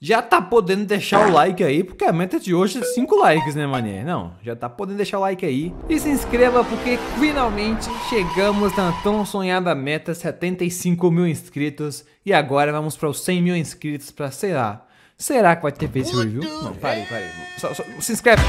Já tá podendo deixar o like aí, porque a meta de hoje é 5 likes, né, mané? Não, já tá podendo deixar o like aí. E se inscreva, porque finalmente chegamos na tão sonhada meta 75 mil inscritos. E agora vamos para os 100 mil inscritos para sei lá, será que vai ter face review? Não, parei, parei. Só, só, se inscreve.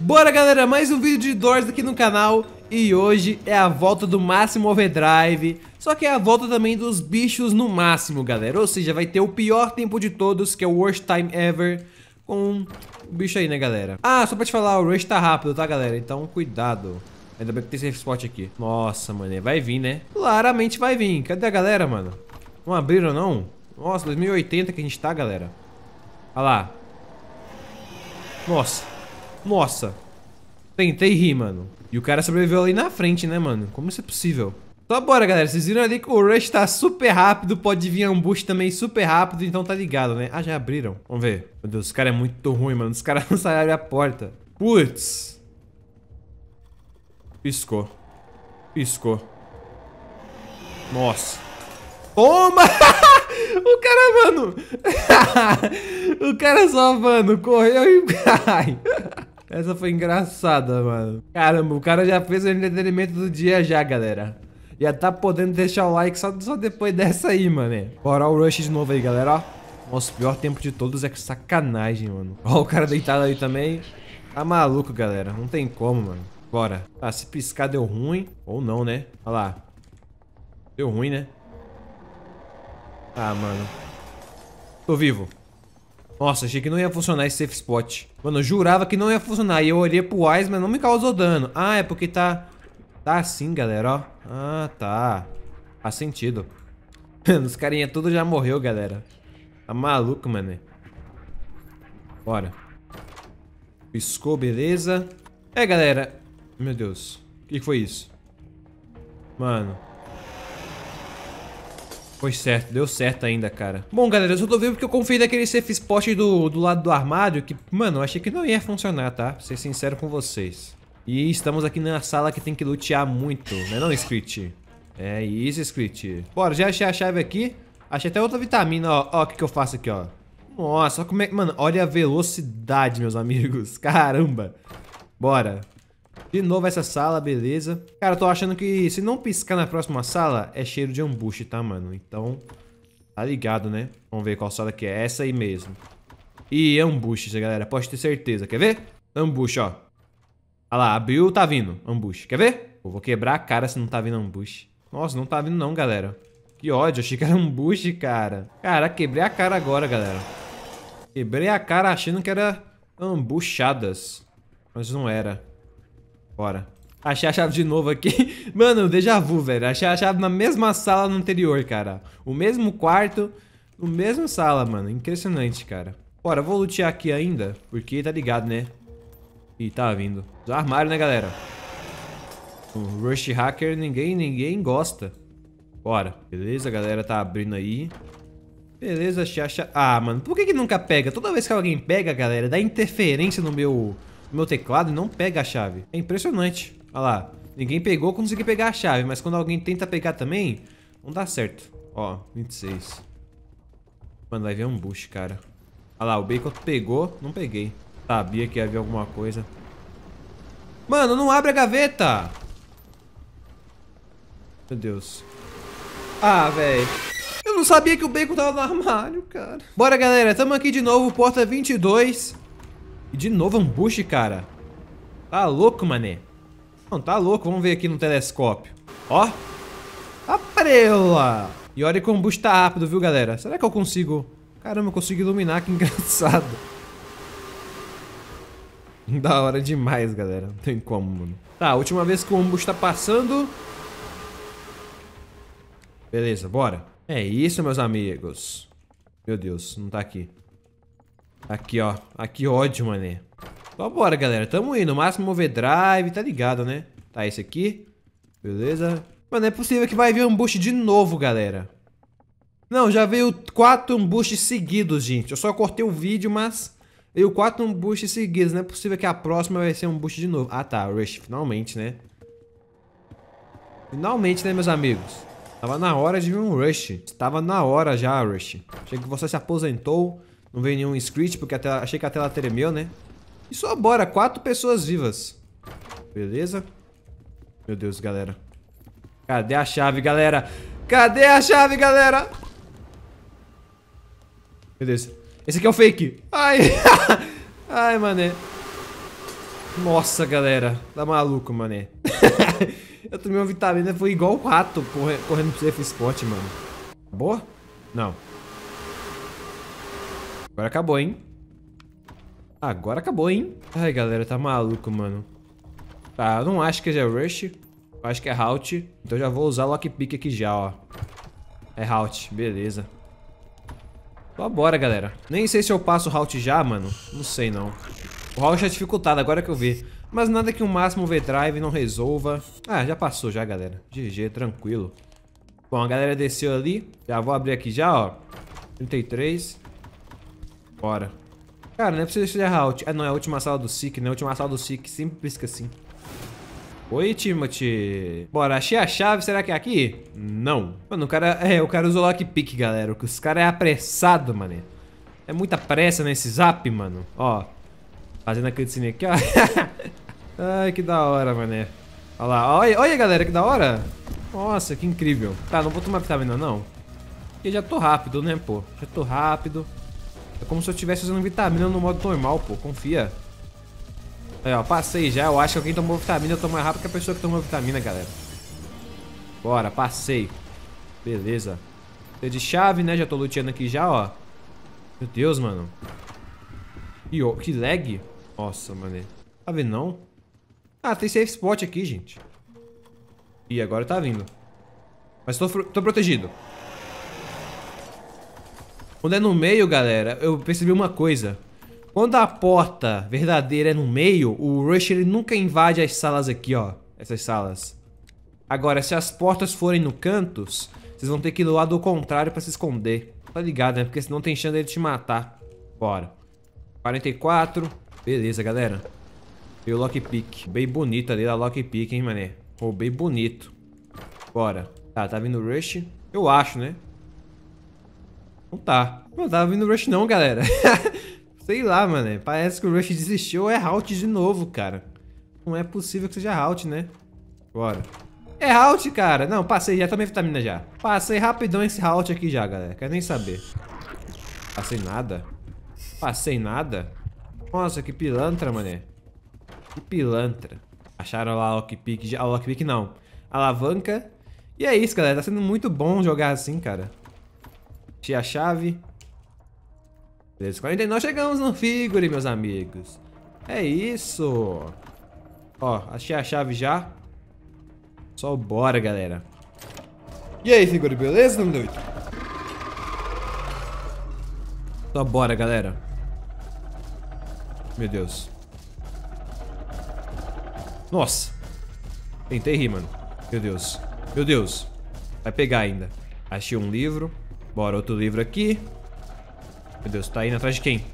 Bora, galera, mais um vídeo de Doors aqui no canal. E hoje é a volta do Máximo Overdrive, só que é a volta também dos bichos no máximo, galera. Ou seja, vai ter o pior tempo de todos, que é o Worst Time Ever, com o bicho aí, né, galera? Ah, só pra te falar, o Rush tá rápido, tá, galera? Então, cuidado. Ainda bem que tem safe spot aqui. Nossa, mano, é, vai vir, né? Claramente vai vir. Cadê a galera, mano? Não abriram, não? Nossa, 2080 que a gente tá, galera. Olha lá. Nossa. Nossa. Tentei rir, mano. E o cara sobreviveu ali na frente, né, mano? Como isso é possível? Então bora, galera. Vocês viram ali que o Rush tá super rápido, pode vir ambush também super rápido, então tá ligado, né? Ah, já abriram. Vamos ver. Meu Deus, os caras é muito ruim, mano. Os caras não saíram abrir a porta. Putz. Piscou. Piscou. Nossa. Toma! o cara, mano... o cara só, mano, correu e... Ai... Essa foi engraçada, mano. Caramba, o cara já fez o entretenimento do dia já, galera. Já tá podendo deixar o like só, só depois dessa aí, mano. Bora o rush de novo aí, galera, ó. Nosso pior tempo de todos é que sacanagem, mano. Ó o cara deitado aí também. Tá maluco, galera. Não tem como, mano. Bora. Ah, se piscar deu ruim. Ou não, né? Olha lá. Deu ruim, né? Ah, mano. Tô vivo. Nossa, achei que não ia funcionar esse safe spot. Mano, eu jurava que não ia funcionar. E eu olhei pro Wise, mas não me causou dano. Ah, é porque tá... Tá assim, galera, ó. Ah, tá. Faz sentido. Mano, os carinha tudo já morreu, galera. Tá maluco, mano. Bora. Piscou, beleza. É, galera. Meu Deus. O que foi isso? Mano foi certo, deu certo ainda, cara. Bom, galera, eu só tô vendo porque eu confiei naquele safe spot do, do lado do armário que, mano, eu achei que não ia funcionar, tá? Pra ser sincero com vocês. E estamos aqui na sala que tem que lutear muito, né não, Script? É isso, Script. Bora, já achei a chave aqui. Achei até outra vitamina, ó. Ó, o que, que eu faço aqui, ó. Nossa, como é... Mano, olha a velocidade, meus amigos. Caramba. Bora. De novo essa sala, beleza. Cara, eu tô achando que se não piscar na próxima sala, é cheiro de ambush, tá, mano? Então, tá ligado, né? Vamos ver qual sala que é. Essa aí mesmo. E ambush, galera. Pode ter certeza. Quer ver? Ambush, ó. Olha lá, abriu, tá vindo. Ambush. Quer ver? Eu vou quebrar a cara se não tá vindo ambush. Nossa, não tá vindo não, galera. Que ódio, achei que era ambush, cara. Cara, quebrei a cara agora, galera. Quebrei a cara achando que era ambushadas. Mas não era. Bora. Achei a chave de novo aqui. Mano, déjà vu, velho. Achei a chave na mesma sala no anterior, cara. O mesmo quarto, o mesmo sala, mano. Impressionante, cara. Bora, vou lutear aqui ainda, porque tá ligado, né? Ih, tá vindo. Os armário, né, galera? O Rush Hacker ninguém, ninguém gosta. Bora. Beleza, galera tá abrindo aí. Beleza, chacha. Ah, mano, por que que nunca pega? Toda vez que alguém pega, galera, dá interferência no meu meu teclado não pega a chave. É impressionante. Olha lá. Ninguém pegou, consegui pegar a chave. Mas quando alguém tenta pegar também, não dá certo. Ó, 26. Mano, vai vir um bush, cara. Olha lá, o bacon pegou. Não peguei. Sabia que ia haver alguma coisa. Mano, não abre a gaveta! Meu Deus. Ah, velho. Eu não sabia que o bacon tava no armário, cara. Bora, galera. Tamo aqui de novo, porta 22. E de novo ambush, é cara. Tá louco, mané. Não, tá louco. Vamos ver aqui no telescópio. Ó. Aprela. E olha que o ambush tá rápido, viu, galera? Será que eu consigo... Caramba, eu consigo iluminar. Que engraçado. Da hora demais, galera. Não tem como, mano. Tá, última vez que o ambush tá passando... Beleza, bora. É isso, meus amigos. Meu Deus, não tá aqui. Aqui, ó. Aqui, ódio, mané. Vambora, galera. Tamo indo. Máximo overdrive, tá ligado, né? Tá, esse aqui. Beleza. Mano, é possível que vai vir um boost de novo, galera. Não, já veio quatro embustes seguidos, gente. Eu só cortei o vídeo, mas... Veio quatro embustes seguidos. Não é possível que a próxima vai ser um boost de novo. Ah, tá. Rush, finalmente, né? Finalmente, né, meus amigos? Tava na hora de vir um Rush. Tava na hora já, Rush. Achei que você se aposentou não veio nenhum inscrito, porque tela, achei que a tela tremeu, né? E só bora, quatro pessoas vivas. Beleza. Meu Deus, galera. Cadê a chave, galera? Cadê a chave, galera? Beleza. Esse aqui é o fake. Ai, ai, mané. Nossa, galera. Tá maluco, mané. eu tomei uma vitamina, foi igual o rato correndo pro safe spot, mano. Boa? Não. Agora acabou, hein? Agora acabou, hein? Ai, galera, tá maluco, mano. Tá, eu não acho que é Rush. Eu acho que é Halt. Então já vou usar Lockpick aqui já, ó. É Halt, beleza. Então bora, galera. Nem sei se eu passo o Halt já, mano. Não sei, não. O Halt é dificultado, agora que eu vi. Mas nada que o um máximo V-Drive não resolva. Ah, já passou já, galera. GG, tranquilo. Bom, a galera desceu ali. Já vou abrir aqui já, ó. 33. Bora. Cara, não é preciso deixar errar. Ah, não, é a última sala do Sick, né? A última sala do Sick sempre pisca assim. Oi, Timothy. Bora, achei a chave. Será que é aqui? Não. Mano, o cara... É, o cara usou lockpick, galera. Os caras é apressado, mano. É muita pressa nesse zap, mano. Ó. Fazendo a cutscene aqui, ó. Ai, que da hora, mané. Olha lá. Olha, olha, galera, que da hora. Nossa, que incrível. Tá, não vou tomar vitamina, não. Porque já tô rápido, né, pô? Já tô rápido. É como se eu estivesse usando vitamina no modo normal, pô. Confia. Aí, ó, passei já. Eu acho que alguém tomou vitamina. Eu tô mais rápido que a pessoa que tomou vitamina, galera. Bora, passei. Beleza. Tem de chave, né? Já tô luteando aqui já, ó. Meu Deus, mano. Ih, ó, que lag. Nossa, mano. Tá vendo, não? Ah, tem safe spot aqui, gente. E agora tá vindo. Mas tô, tô protegido. Quando é no meio, galera, eu percebi uma coisa. Quando a porta verdadeira é no meio, o Rush ele nunca invade as salas aqui, ó. Essas salas. Agora, se as portas forem no cantos, vocês vão ter que ir do lado contrário pra se esconder. Tá ligado, né? Porque senão tem chance dele te matar. Bora. 44. Beleza, galera. Veio o lockpick. bem bonito ali da lockpick, hein, mané. Roubei bonito. Bora. Tá, tá vindo o Rush. Eu acho, né? Não tá. Não tava vindo Rush não, galera. Sei lá, mano. Parece que o Rush desistiu ou é Halt de novo, cara. Não é possível que seja Halt, né? Bora. É Halt, cara. Não, passei já. Tomei vitamina já. Passei rapidão esse Halt aqui já, galera. Quero nem saber. Passei nada. Passei nada. Nossa, que pilantra, mané. Que pilantra. Acharam lá a lockpick. A lockpick não. A alavanca. E é isso, galera. Tá sendo muito bom jogar assim, cara achei a chave. Beleza, 49 chegamos no Figure, meus amigos. É isso. Ó, achei a chave já. Só bora, galera. E aí, Figure, beleza, meu doido? Só bora, galera. Meu Deus. Nossa. Tentei rir, mano. Meu Deus. Meu Deus. Vai pegar ainda. Achei um livro. Bora, outro livro aqui. Meu Deus, tá indo atrás de quem?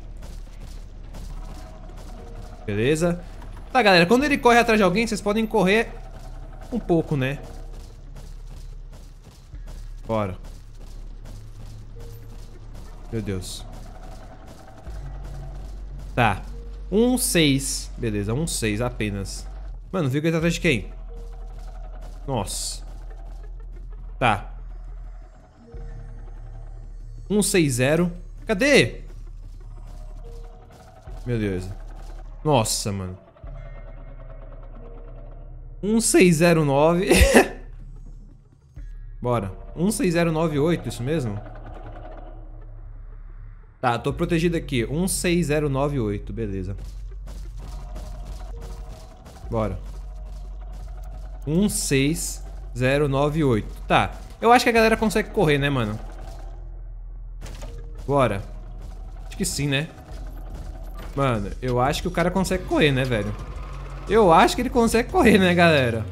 Beleza. Tá, galera, quando ele corre atrás de alguém, vocês podem correr um pouco, né? Bora. Meu Deus. Tá. Um seis. Beleza, um seis apenas. Mano, viu que ele tá atrás de quem? Nossa. Tá. 160. Cadê? Meu Deus. Nossa, mano. 1609. Bora. 16098, isso mesmo? Tá, tô protegido aqui. 16098, beleza. Bora. 16098. Tá. Eu acho que a galera consegue correr, né, mano? Bora. Acho que sim, né? Mano, eu acho que o cara consegue correr, né, velho? Eu acho que ele consegue correr, né, galera?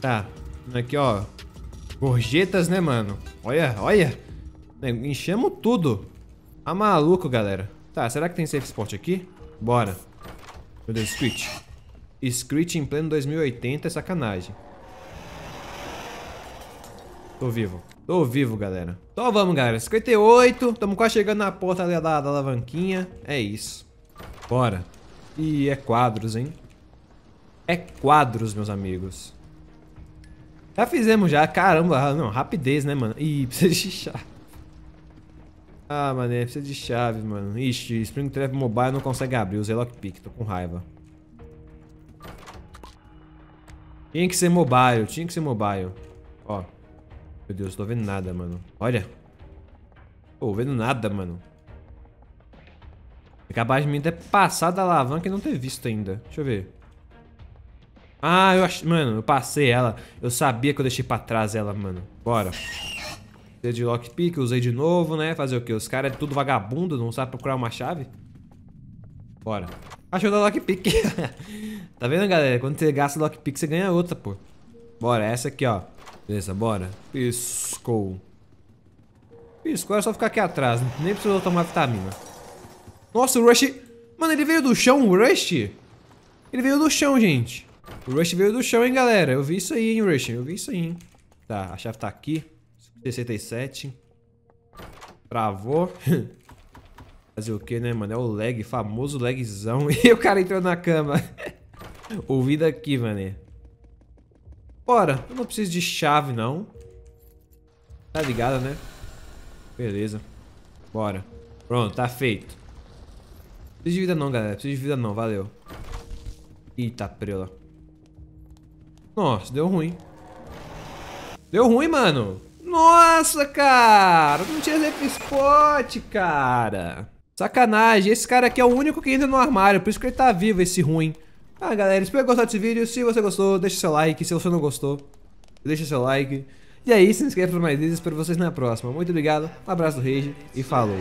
Tá. Aqui, ó. Gorjetas, né, mano? Olha, olha. Né, enchemos tudo. Tá maluco, galera. Tá, será que tem safe spot aqui? Bora. Meu Deus, Screech. Screech em pleno 2080 é sacanagem. Tô vivo. Tô vivo, galera. Então vamos, galera. 58. Tamo quase chegando na porta da, da, da alavanquinha. É isso. Bora. E é quadros, hein? É quadros, meus amigos. Já fizemos já. Caramba, ah, não, rapidez, né, mano? Ih, precisa de chave. Ah, mano, precisa de chave, mano. Ixi, Springtrap Mobile não consegue abrir. Usei lockpick, tô com raiva. Tinha que ser mobile, tinha que ser mobile. Ó. Meu Deus, não tô vendo nada, mano. Olha. Tô vendo nada, mano. É capaz de me ter passado a alavanca e não ter visto ainda. Deixa eu ver. Ah, eu acho, Mano, eu passei ela. Eu sabia que eu deixei pra trás ela, mano. Bora. Usei de lockpick, usei de novo, né? Fazer o quê? Os caras é tudo vagabundo, não sabe procurar uma chave? Bora. Achou da lockpick. tá vendo, galera? Quando você gasta lockpick, você ganha outra, pô. Bora, essa aqui, ó. Beleza, bora. Piscou. Piscou, era só ficar aqui atrás. Né? Nem precisou tomar vitamina. Nossa, o Rush... Mano, ele veio do chão, o Rush? Ele veio do chão, gente. O Rush veio do chão, hein, galera. Eu vi isso aí, hein, Rush. Eu vi isso aí, hein. Tá, a chave tá aqui. 67. Travou. Fazer o que, né, mano? É o lag, famoso lagzão. E o cara entrou na cama. Ouvido aqui, mané. Bora. Eu não preciso de chave, não. Tá ligado, né? Beleza. Bora. Pronto, tá feito. Preciso de vida não, galera. Preciso de vida não, valeu. Eita, prela. Nossa, deu ruim. Deu ruim, mano. Nossa, cara. Não tinha zip spot, cara. Sacanagem. Esse cara aqui é o único que entra no armário. Por isso que ele tá vivo, esse ruim. Ah, galera, espero que gostar desse vídeo. Se você gostou, deixa seu like. Se você não gostou, deixa seu like. E aí, se inscreve para mais vídeos. Espero vocês na próxima. Muito obrigado, um abraço do Rage e falou.